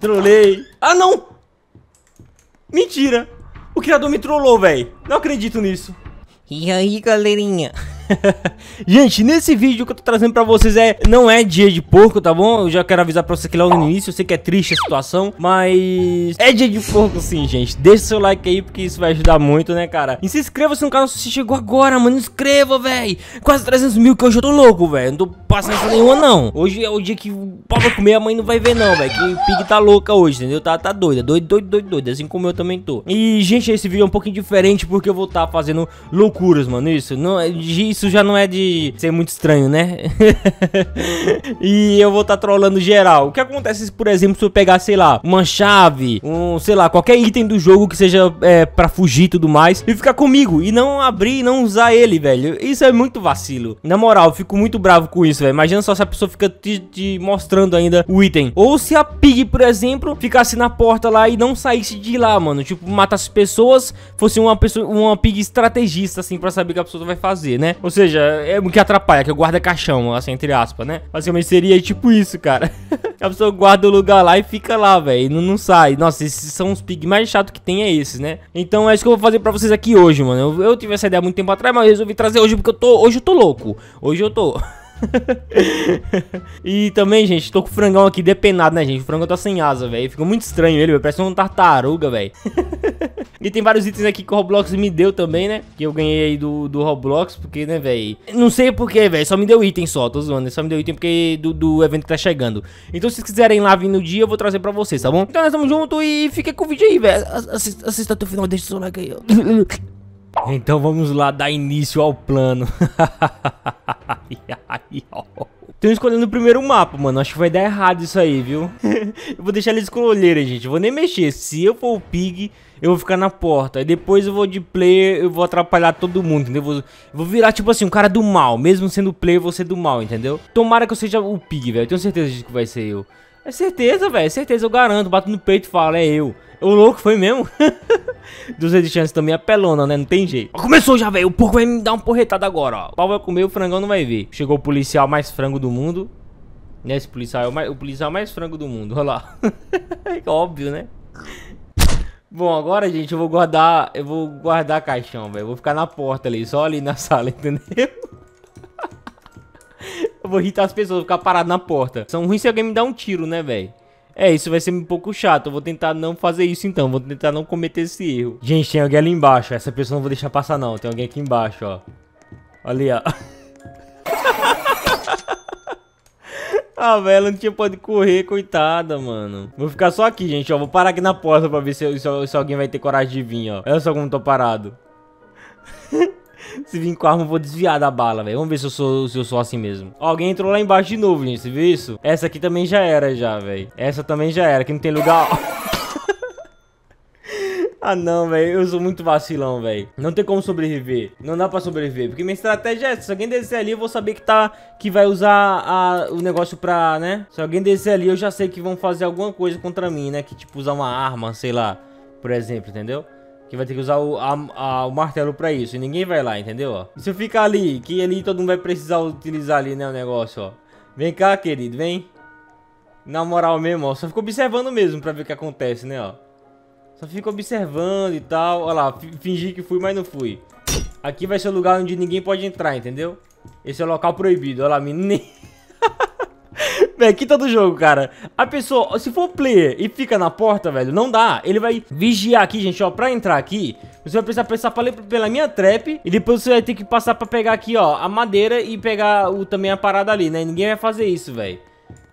Trolei. Ah, não! Mentira! O criador me trollou, velho. Não acredito nisso. E aí, galerinha? gente, nesse vídeo que eu tô trazendo pra vocês é Não é dia de porco, tá bom? Eu já quero avisar pra você que logo no início Eu sei que é triste a situação, mas É dia de porco sim, gente Deixa seu like aí, porque isso vai ajudar muito, né, cara E se inscreva se no canal se chegou agora, mano Inscreva, véi Quase 300 mil que hoje eu tô louco, velho Não tô paciência nenhuma, não. Hoje é o dia que o pau vai comer, a mãe não vai ver, não, velho. Que Pig tá louca hoje, entendeu? Tá, tá doida, doido, doido, doido, doido. Assim como eu também tô. E, gente, esse vídeo é um pouquinho diferente porque eu vou estar tá fazendo loucuras, mano. Isso, não, é isso já não é de ser muito estranho, né? e eu vou estar tá trollando geral. O que acontece, se, por exemplo, se eu pegar, sei lá, uma chave, um, sei lá, qualquer item do jogo que seja é, pra fugir e tudo mais, e ficar comigo, e não abrir e não usar ele, velho. Isso é muito vacilo. Na moral, fico muito bravo com isso isso, velho. Imagina só se a pessoa fica te, te, mostrando ainda o item. Ou se a Pig, por exemplo, ficasse na porta lá e não saísse de lá, mano. Tipo, matasse pessoas, fosse uma pessoa, uma Pig estrategista, assim, pra saber o que a pessoa vai fazer, né? Ou seja, é o que atrapalha, que é o guarda-caixão, assim, entre aspas, né? Basicamente seria tipo isso, cara. a pessoa guarda o lugar lá e fica lá, velho. Não, não sai. Nossa, esses são os Pig mais chato que tem, é esses, né? Então é isso que eu vou fazer pra vocês aqui hoje, mano. Eu, eu tive essa ideia há muito tempo atrás, mas eu resolvi trazer hoje porque eu tô. Hoje eu tô louco. Hoje eu tô. e também, gente, tô com o frangão aqui depenado, né, gente? O frangão tá sem asa, velho. Ficou muito estranho ele, véio. Parece uma tartaruga, velho. e tem vários itens aqui que o Roblox me deu também, né? Que eu ganhei aí do, do Roblox, porque, né, velho? Não sei porquê, velho. Só me deu item só, tô zoando. Só me deu item porque do, do evento que tá chegando. Então, se vocês quiserem lá vir no dia, eu vou trazer pra vocês, tá bom? Então, nós tamo junto e fica com o vídeo aí, velho. Assista, assista até o final, deixa o seu like aí, ó. Então vamos lá dar início ao plano. Estão escolhendo o primeiro mapa, mano. Acho que vai dar errado isso aí, viu? eu vou deixar eles escolherem, gente. Eu vou nem mexer. Se eu for o Pig, eu vou ficar na porta. Aí depois eu vou de player, eu vou atrapalhar todo mundo, entendeu? vou, vou virar, tipo assim, um cara do mal. Mesmo sendo player, eu vou ser do mal, entendeu? Tomara que eu seja o Pig, velho. Tenho certeza de que vai ser eu. É certeza, velho. É certeza, eu garanto. Bato no peito e falo, é eu. O louco foi mesmo. 200 de chance também é pelona, né? Não tem jeito. começou já, velho. O porco vai me dar uma porretada agora, ó. O pau vai comer, o frangão não vai ver. Chegou o policial mais frango do mundo. Né? Esse policial é o, mais, o policial mais frango do mundo. Olha lá. É óbvio, né? Bom, agora, gente, eu vou guardar. Eu vou guardar caixão, velho. Vou ficar na porta ali, só ali na sala, entendeu? Eu vou irritar as pessoas, vou ficar parado na porta. São ruins se alguém me dar um tiro, né, velho? É, isso vai ser um pouco chato. Eu vou tentar não fazer isso então. Vou tentar não cometer esse erro. Gente, tem alguém ali embaixo. Essa pessoa não vou deixar passar, não. Tem alguém aqui embaixo, ó. Ali, ó. Ah, velho, ela não tinha pode correr, coitada, mano. Vou ficar só aqui, gente, ó. Vou parar aqui na porta pra ver se, se, se alguém vai ter coragem de vir, ó. Olha só como eu tô parado. se vir com arma, eu vou desviar da bala, velho. Vamos ver se eu, sou, se eu sou assim mesmo. Ó, alguém entrou lá embaixo de novo, gente. Você viu isso? Essa aqui também já era, já, velho. Essa também já era, Aqui não tem lugar... Ah não, velho, eu sou muito vacilão, velho Não tem como sobreviver, não dá pra sobreviver Porque minha estratégia é essa, se alguém descer ali Eu vou saber que tá, que vai usar a, O negócio pra, né, se alguém descer ali Eu já sei que vão fazer alguma coisa contra mim, né Que tipo, usar uma arma, sei lá Por exemplo, entendeu? Que vai ter que usar o, a, a, o martelo pra isso. E ninguém vai lá, entendeu? Ó. E se eu ficar ali, que ali todo mundo vai precisar utilizar ali, né, o negócio, ó. Vem cá, querido, vem. Na moral mesmo, ó. Só fica observando mesmo pra ver o que acontece, né, ó. Só fica observando e tal. Olha lá, fingi que fui, mas não fui. Aqui vai ser o lugar onde ninguém pode entrar, entendeu? Esse é o local proibido. Olha lá, menino. Véi, quinta do jogo, cara. A pessoa, se for player e fica na porta, velho, não dá. Ele vai vigiar aqui, gente, ó, pra entrar aqui. Você vai precisar passar pela minha trap e depois você vai ter que passar pra pegar aqui, ó, a madeira e pegar o, também a parada ali, né? Ninguém vai fazer isso, velho.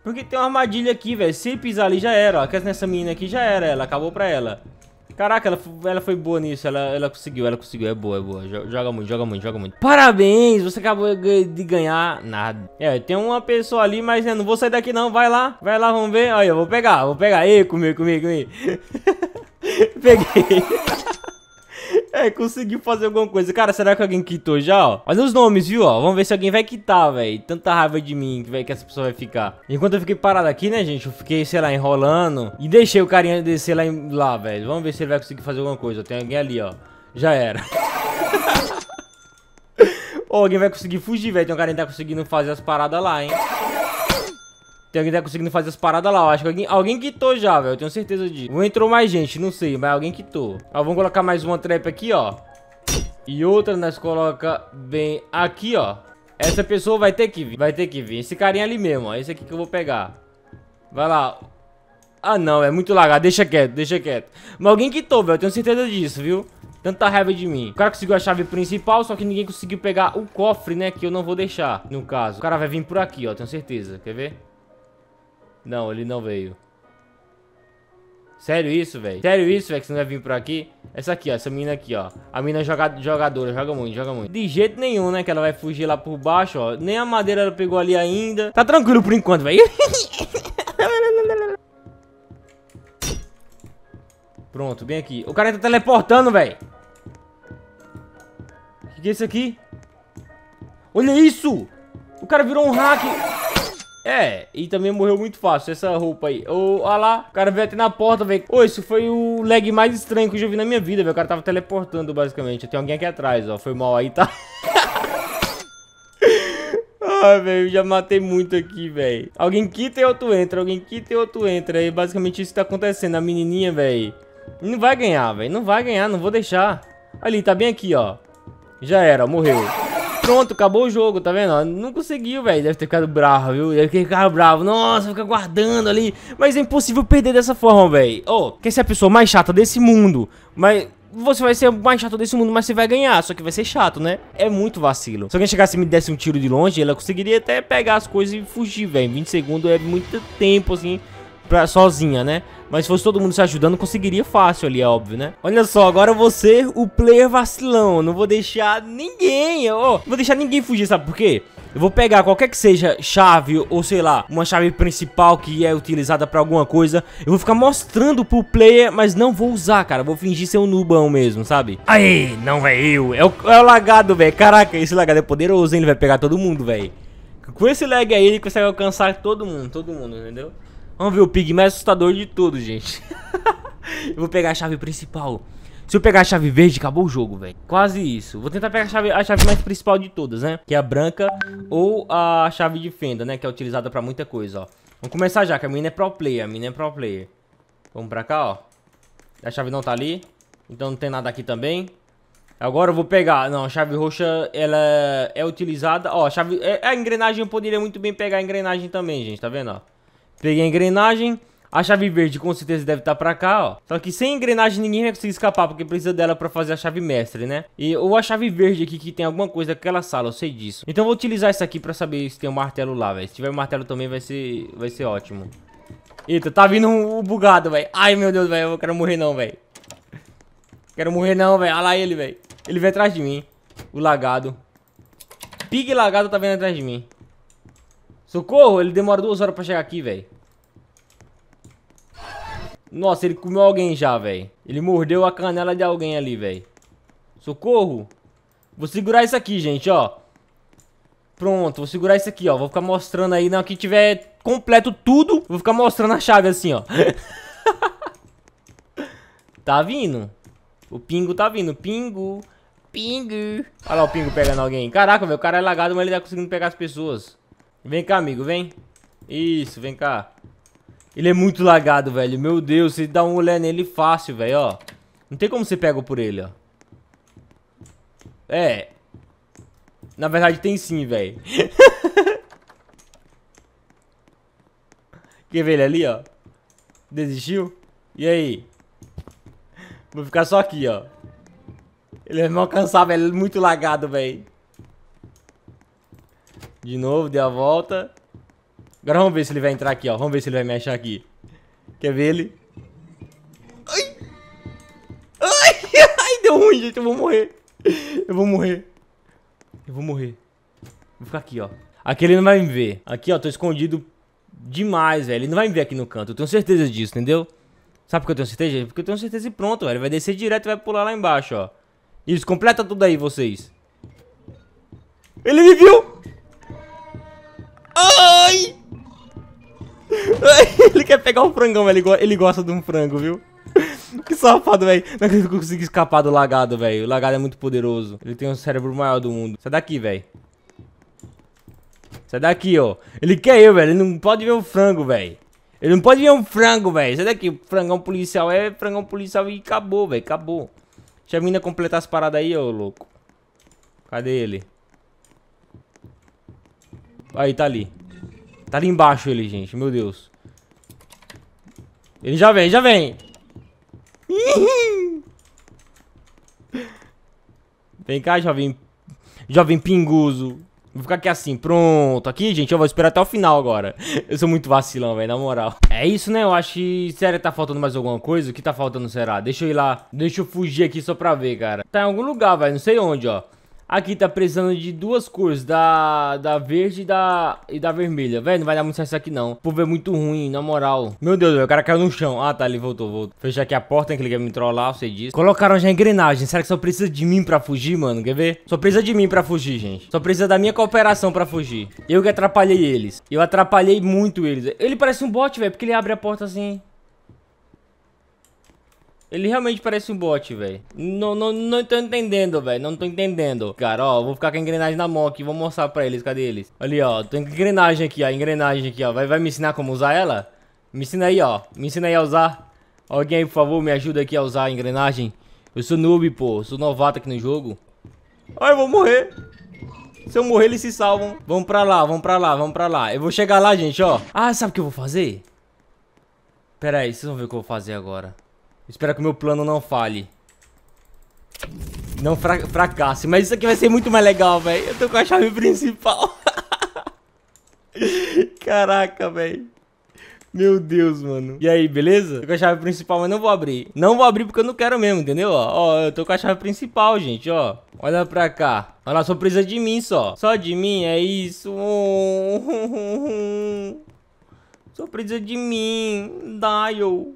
Porque tem uma armadilha aqui, velho. Se pisar ali, já era, ó. Que nessa menina aqui já era, ela acabou pra ela. Caraca, ela, ela foi boa nisso. Ela, ela conseguiu, ela conseguiu. É boa, é boa. Joga muito, joga muito, joga muito. Parabéns, você acabou de ganhar nada. É, tem uma pessoa ali, mas é, não vou sair daqui não. Vai lá, vai lá, vamos ver. Olha, eu vou pegar, vou pegar. Ei, comigo, comigo, comigo. Peguei. É, conseguiu fazer alguma coisa. Cara, será que alguém quitou já, ó? os nomes, viu, ó? Vamos ver se alguém vai quitar, velho. Tanta raiva de mim que, véio, que essa pessoa vai ficar. Enquanto eu fiquei parado aqui, né, gente? Eu fiquei, sei lá, enrolando. E deixei o carinha descer lá, lá velho. Vamos ver se ele vai conseguir fazer alguma coisa. Tem alguém ali, ó. Já era. oh, alguém vai conseguir fugir, velho. Tem um carinha que tá conseguindo fazer as paradas lá, hein? Tem alguém que tá conseguindo fazer as paradas lá, eu acho que alguém, alguém quitou já, velho, eu tenho certeza disso. Ou entrou mais gente, não sei, mas alguém quitou. Ó, vamos colocar mais uma trap aqui, ó. E outra nós coloca bem aqui, ó. Essa pessoa vai ter que vir, vai ter que vir. Esse carinha ali mesmo, ó, esse aqui que eu vou pegar. Vai lá. Ah, não, é muito lagado, deixa quieto, deixa quieto. Mas alguém quitou, velho, eu tenho certeza disso, viu? Tanta raiva de mim. O cara conseguiu a chave principal, só que ninguém conseguiu pegar o cofre, né? Que eu não vou deixar, no caso. O cara vai vir por aqui, ó, tenho certeza. Quer ver? Não, ele não veio. Sério isso, velho? Sério isso, velho, que você não vai vir por aqui? Essa aqui, ó, essa mina aqui, ó. A mina joga, jogadora, joga muito, joga muito. De jeito nenhum, né, que ela vai fugir lá por baixo, ó. Nem a madeira ela pegou ali ainda. Tá tranquilo por enquanto, velho. Pronto, bem aqui. O cara tá teleportando, velho. O que, que é isso aqui? Olha isso! O cara virou um hack... É, e também morreu muito fácil essa roupa aí. Ô, olha lá, o cara veio até na porta, velho. Ô, isso foi o lag mais estranho que eu já vi na minha vida, velho. O cara tava teleportando, basicamente. Tem alguém aqui atrás, ó. Foi mal aí, tá? Ah, velho, já matei muito aqui, velho. Alguém quita e outro entra, alguém quita e outro entra. E basicamente isso que tá acontecendo. A menininha, velho, não vai ganhar, velho. Não vai ganhar, não vou deixar. Ali, tá bem aqui, ó. Já era, morreu pronto, acabou o jogo, tá vendo? Não conseguiu, velho. Deve ter ficado bravo, viu? Deve ter ficado bravo. Nossa, fica guardando ali. Mas é impossível perder dessa forma, velho. Ô, oh, quer ser a pessoa mais chata desse mundo. Mas você vai ser o mais chato desse mundo, mas você vai ganhar. Só que vai ser chato, né? É muito vacilo. Se alguém chegasse e me desse um tiro de longe, ela conseguiria até pegar as coisas e fugir, velho. 20 segundos é muito tempo, assim, pra, sozinha, né? Mas se fosse todo mundo se ajudando, conseguiria fácil ali, é óbvio, né? Olha só, agora você, o player vacilão. não vou deixar ninguém, ó. Vou deixar ninguém fugir, sabe por quê? Eu vou pegar qualquer que seja chave ou sei lá, uma chave principal que é utilizada pra alguma coisa. Eu vou ficar mostrando pro player, mas não vou usar, cara. Vou fingir ser um nubão mesmo, sabe? Aí, não, velho. É, é o, é o lagado, velho. Caraca, esse lagado é poderoso, hein? Ele vai pegar todo mundo, velho. Com esse lag aí, ele consegue alcançar todo mundo, todo mundo, entendeu? Vamos ver o pig mais assustador de tudo, gente. eu vou pegar a chave principal. Se eu pegar a chave verde, acabou o jogo, velho. Quase isso. Vou tentar pegar a chave, a chave mais principal de todas, né? Que é a branca ou a chave de fenda, né? Que é utilizada pra muita coisa, ó. Vamos começar já, que a mina é pro player. A mina é pro player. Vamos pra cá, ó. A chave não tá ali. Então não tem nada aqui também. Agora eu vou pegar... Não, a chave roxa, ela é utilizada... Ó, a chave... É, a engrenagem eu poderia muito bem pegar a engrenagem também, gente. Tá vendo, ó? Peguei a engrenagem. A chave verde com certeza deve estar tá pra cá, ó. Só que sem engrenagem ninguém vai conseguir escapar, porque precisa dela pra fazer a chave mestre, né? E ou a chave verde aqui que tem alguma coisa naquela sala, eu sei disso. Então vou utilizar isso aqui pra saber se tem um martelo lá, velho. Se tiver um martelo também vai ser, vai ser ótimo. Eita, tá vindo um, um bugado, velho. Ai, meu Deus, velho, eu quero morrer não, velho. Quero morrer não, velho. Olha lá ele, velho. Ele vem atrás de mim. O lagado. Pig lagado tá vindo atrás de mim. Socorro, ele demora duas horas pra chegar aqui, velho. Nossa, ele comeu alguém já, velho. Ele mordeu a canela de alguém ali, velho. Socorro. Vou segurar isso aqui, gente, ó. Pronto, vou segurar isso aqui, ó. Vou ficar mostrando aí. Não, que tiver completo tudo, vou ficar mostrando a chave assim, ó. tá vindo. O pingo tá vindo. Pingo. Pingo. Olha lá o pingo pegando alguém. Caraca, meu, o cara é lagado, mas ele tá conseguindo pegar as pessoas. Vem cá, amigo, vem. Isso, vem cá. Ele é muito lagado, velho. Meu Deus, você dá um olé nele fácil, velho, ó. Não tem como você pega por ele, ó. É. Na verdade tem sim, velho. Quer ver ele ali, ó? Desistiu? E aí? Vou ficar só aqui, ó. Ele é mal cansado, velho. É muito lagado, velho. De novo, deu a volta. Agora vamos ver se ele vai entrar aqui, ó. Vamos ver se ele vai me achar aqui. Quer ver ele? Ai! Ai! Ai, deu ruim, gente. Eu vou morrer. Eu vou morrer. Eu vou morrer. Vou ficar aqui, ó. Aqui ele não vai me ver. Aqui, ó, tô escondido demais, velho. Ele não vai me ver aqui no canto. Eu tenho certeza disso, entendeu? Sabe por que eu tenho certeza? Porque eu tenho certeza e pronto, velho. Ele vai descer direto e vai pular lá embaixo, ó. Isso, completa tudo aí, vocês. Ele me viu! ele quer pegar um frangão, ele, go ele gosta de um frango, viu? que safado, velho. Não acredito é que eu consegui escapar do lagado, velho. O lagado é muito poderoso. Ele tem o um cérebro maior do mundo. Sai daqui, velho. Sai daqui, ó. Ele quer eu, velho. Ele não pode ver um frango, velho. Ele não pode ver um frango, velho. Sai daqui. Frangão policial é frangão policial e acabou, velho. Acabou. Deixa a mina completar as paradas aí, ô louco. Cadê ele? Aí, tá ali. Tá ali embaixo ele, gente. Meu Deus. Ele já vem, já vem. Vem cá, jovem, jovem pinguso. Vou ficar aqui assim, pronto. Aqui, gente, eu vou esperar até o final agora. Eu sou muito vacilão, velho, na moral. É isso, né? Eu acho que, sério, tá faltando mais alguma coisa? O que tá faltando, será? Deixa eu ir lá. Deixa eu fugir aqui só pra ver, cara. Tá em algum lugar, velho, não sei onde, ó. Aqui tá precisando de duas cores, da, da verde e da, e da vermelha. Velho, não vai dar muito certo isso aqui não. O povo é muito ruim, na moral. Meu Deus, o cara caiu no chão. Ah, tá, ele voltou, voltou. Fechar aqui a porta, que ele quer me trollar, você disse. Colocaram já a engrenagem. Será que só precisa de mim pra fugir, mano? Quer ver? Só precisa de mim pra fugir, gente. Só precisa da minha cooperação pra fugir. Eu que atrapalhei eles. Eu atrapalhei muito eles. Ele parece um bot, velho, porque ele abre a porta assim... Ele realmente parece um bot, velho. Não, não, não tô entendendo, velho. Não tô entendendo. Cara, ó, vou ficar com a engrenagem na mão aqui. Vou mostrar pra eles. Cadê eles? Ali, ó. Tem engrenagem aqui, ó. Engrenagem aqui, ó. Vai, vai me ensinar como usar ela? Me ensina aí, ó. Me ensina aí a usar. Alguém aí, por favor, me ajuda aqui a usar a engrenagem. Eu sou noob, pô. Eu sou novato aqui no jogo. Ai, eu vou morrer. Se eu morrer, eles se salvam. Vamos pra lá, vamos pra lá, vamos pra lá. Eu vou chegar lá, gente, ó. Ah, sabe o que eu vou fazer? Pera aí, vocês vão ver o que eu vou fazer agora. Espero que o meu plano não falhe. Não fra fracasse. Mas isso aqui vai ser muito mais legal, velho. Eu tô com a chave principal. Caraca, velho. Meu Deus, mano. E aí, beleza? Tô com a chave principal, mas não vou abrir. Não vou abrir porque eu não quero mesmo, entendeu? Ó, ó eu tô com a chave principal, gente, ó. Olha pra cá. Olha, só precisa de mim, só. Só de mim, é isso. Só precisa de mim. Dial.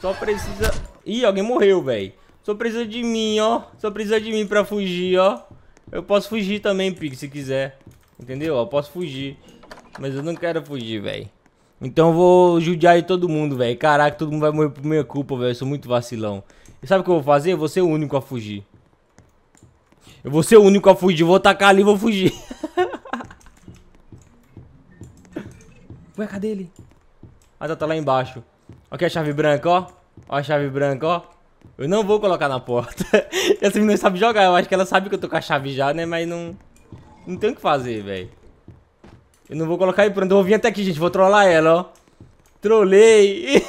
Só precisa... Ih, alguém morreu, velho. Só precisa de mim, ó. Só precisa de mim pra fugir, ó. Eu posso fugir também, Pig, se quiser. Entendeu? Eu posso fugir. Mas eu não quero fugir, velho. Então eu vou judiar de todo mundo, velho. Caraca, todo mundo vai morrer por minha culpa, velho. Eu sou muito vacilão. E sabe o que eu vou fazer? Eu vou ser o único a fugir. Eu vou ser o único a fugir. Vou tacar ali e vou fugir. Ué, cadê ele? Ah, tá, tá lá embaixo. Aqui é a chave branca, ó. Ó a chave branca, ó. Eu não vou colocar na porta. Essa menina sabe jogar. Eu acho que ela sabe que eu tô com a chave já, né? Mas não... Não tem o que fazer, velho. Eu não vou colocar aí pronto. Eu vou vir até aqui, gente. Vou trollar ela, ó. Trolei.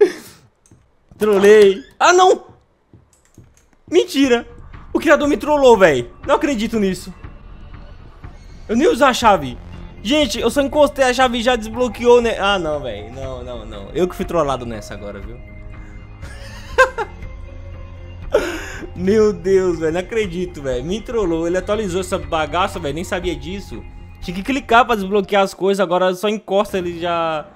Trolei. Ah, não! Mentira! O criador me trollou, velho. Não acredito nisso. Eu nem usar a chave. Gente, eu só encostei, a chave já desbloqueou, né? Ah, não, velho. Não, não, não. Eu que fui trollado nessa agora, viu? Meu Deus, velho. Não acredito, velho. Me trollou. Ele atualizou essa bagaça, velho. Nem sabia disso. Tinha que clicar pra desbloquear as coisas. Agora só encosta, ele já...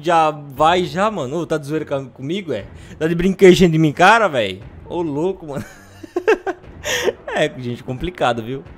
Já vai, já, mano. tá de zoeira comigo, é? Tá de brincadeira de mim, cara, velho? Ô, louco, mano. é, gente, complicado, viu?